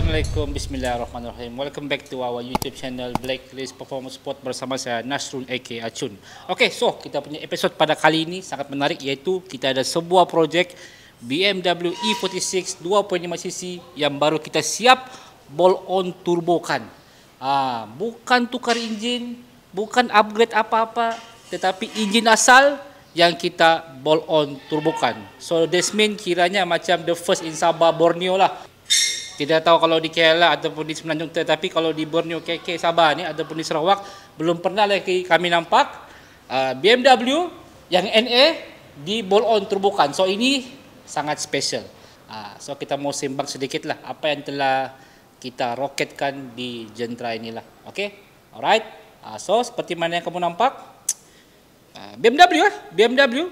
Assalamualaikum Bismillahirrahmanirrahim Welcome back to our YouTube channel Black Race Performance Sport Bersama saya Nasrul AK Acun Okay so kita punya episode pada kali ini Sangat menarik iaitu Kita ada sebuah projek BMW E46 2.5cc Yang baru kita siap Ball on turbo kan ah, Bukan tukar enjin Bukan upgrade apa-apa Tetapi enjin asal yang kita ball on turbokan. So this mean kiranya macam the first in Sabah Borneo lah. Tidak tahu kalau di Kela ataupun di Semenanjung tetapi kalau di Borneo KK Sabah ni ataupun di Sarawak belum pernah lagi kami nampak uh, BMW yang NA di ball on terbukan. So ini sangat special. Uh, so kita mau sembang sedikit lah apa yang telah kita roketkan di jentera inilah. Okay, alright. Uh, so seperti mana yang kamu nampak BMW eh? BMW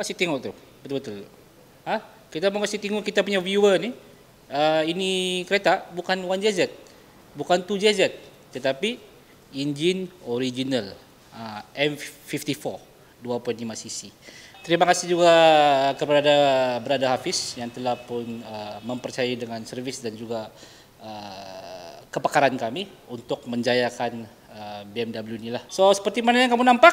kasih tengok tu betul-betul ha? kita mau kasih tengok kita punya viewer ni Ah, ini kereta bukan 1JZ. Bukan 2JZ tetapi enjin original ah, M54 2.5 cc. Terima kasih juga kepada Brother Hafiz yang telah pun uh, mempercayai dengan servis dan juga uh, kepakaran kami untuk menjayakan BMW ni lah. So seperti mana yang kamu nampak,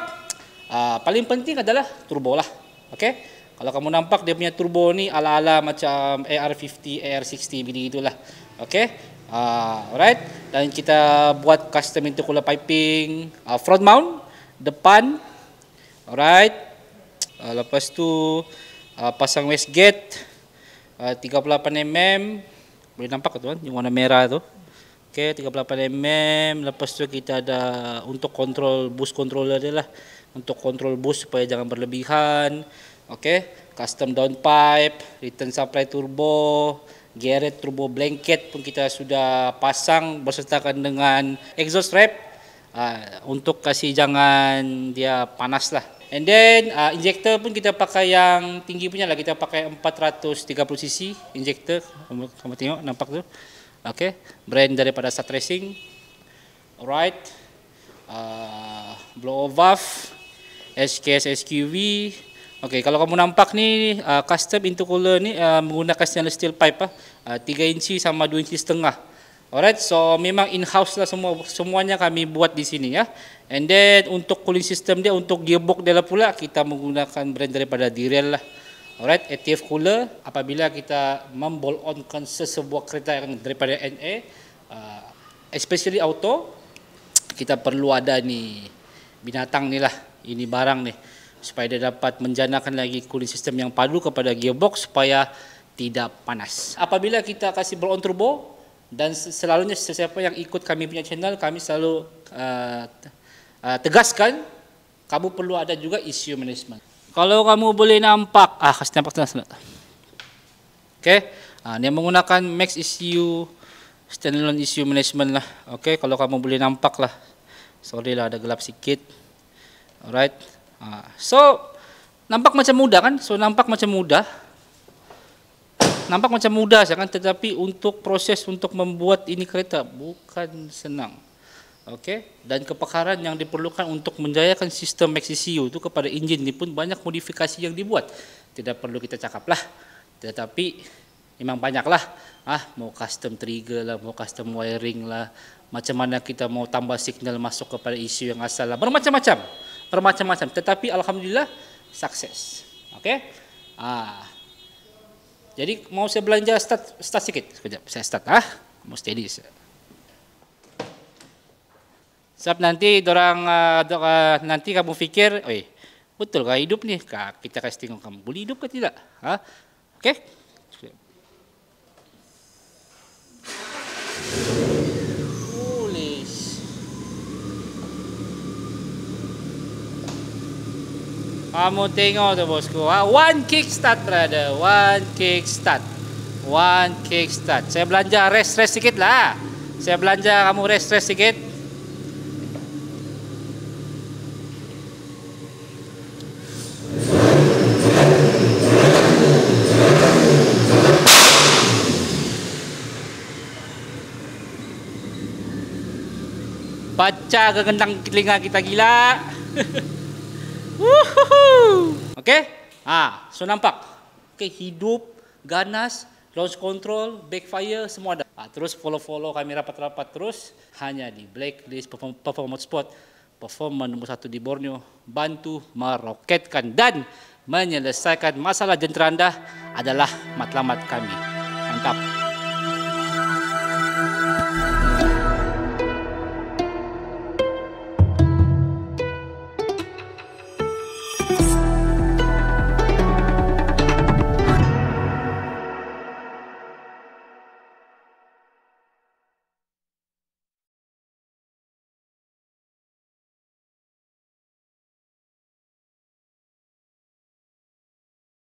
paling penting adalah turbo lah. Okay? Kalau kamu nampak dia punya turbo ni ala-ala macam AR50, AR60 bini itulah. Okey. Uh, alright. Dan kita buat custom intercooler piping, uh, front mount, depan. Alright. Uh, lepas tu uh, pasang wastegate uh, 38 mm. Boleh nampak ke tuan yang warna merah tu? Okey, 38 mm. Lepas tu kita ada untuk control boost controller dia lah. Untuk control boost supaya jangan berlebihan okay custom downpipe return supply turbo garret turbo blanket pun kita sudah pasang bersertakan dengan exhaust wrap uh, untuk kasih jangan dia panas lah and then uh, injector pun kita pakai yang tinggi punya lah kita pakai 430 cc injector kamu, kamu tengok nampak tu okay brand daripada Sat Racing alright uh, blow off SKS SQV Okey, kalau kamu nampak ni uh, custom intercooler ni uh, menggunakan stainless steel pipe ah. Uh, 3 inci sama 2 inci setengah. Alright, so memang in-house lah semua semuanya kami buat di sini ya. And then untuk cooling system dia untuk gearbox dia lah pula kita menggunakan brand daripada Direl lah. Alright, ATF cooler apabila kita membolonkan sesebuah kereta yang daripada NA uh, especially auto kita perlu ada ni binatang ni lah ini barang ni supaya dia dapat menjanakan lagi cooling system yang padu kepada gearbox supaya tidak panas. Apabila kita kasih blow on turbo dan selalunya sesiapa yang ikut kami punya channel kami selalu uh, uh, tegaskan kamu perlu ada juga isu management. Kalau kamu boleh nampak ah kasih nampak tengah sebentar. Okay, Ah dia menggunakan max ECU standalone ECU management lah. Okay, kalau kamu boleh nampak lah. Sorry lah ada gelap sikit. Alright. Ah. So nampak macam mudah kan? So nampak macam mudah. Nampak macam mudah saja kan? Tetapi untuk proses untuk membuat ini kereta bukan senang. okay? dan kepakaran yang diperlukan untuk menjayakan sistem MaxiCU itu kepada enjin ini pun banyak modifikasi yang dibuat. Tidak perlu kita cakaplah. Tetapi memang banyaklah. Ah, mau custom trigger lah, mau custom wiring lah, macam mana kita mau tambah signal masuk kepada isu e yang asal lah. Bermacam-macam bermacam-macam tetapi alhamdulillah sukses oke okay? ah jadi mau saya belanja start start sedikit sekejap saya start ah mau steady sebab nanti orang uh, ah, ah, nanti kamu fikir oi betul kah hidup nih kak kita kasih tengok kamu boleh hidup atau tidak ha ah. oke okay? Thank you. Kamu tengok tu bosku. Ha? One kick start brother. One kick start. One kick start. Saya belanja rest rest sikit lah. Saya belanja kamu rest rest sikit. Baca ke kendang telinga kita gila. Okey? ah, so nampak. Okey, hidup ganas Launch control, backfire, semua ada. Ha, terus follow-follow kami rapat-rapat terus. Hanya di Blacklist Perform, Perform Hotspot. Performan nomor satu di Borneo. Bantu meroketkan dan menyelesaikan masalah jentera anda adalah matlamat kami. Mantap.